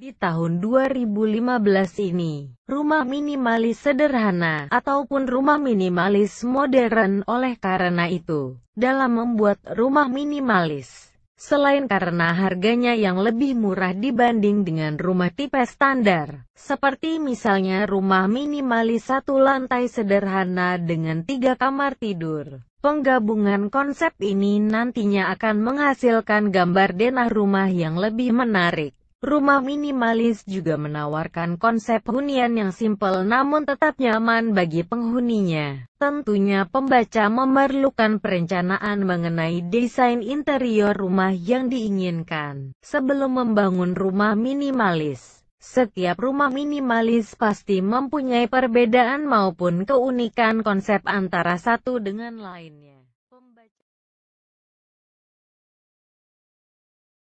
Di tahun 2015 ini, rumah minimalis sederhana ataupun rumah minimalis modern oleh karena itu, dalam membuat rumah minimalis, selain karena harganya yang lebih murah dibanding dengan rumah tipe standar, seperti misalnya rumah minimalis satu lantai sederhana dengan tiga kamar tidur. Penggabungan konsep ini nantinya akan menghasilkan gambar denah rumah yang lebih menarik. Rumah minimalis juga menawarkan konsep hunian yang simpel namun tetap nyaman bagi penghuninya. Tentunya pembaca memerlukan perencanaan mengenai desain interior rumah yang diinginkan. Sebelum membangun rumah minimalis, setiap rumah minimalis pasti mempunyai perbedaan maupun keunikan konsep antara satu dengan lainnya.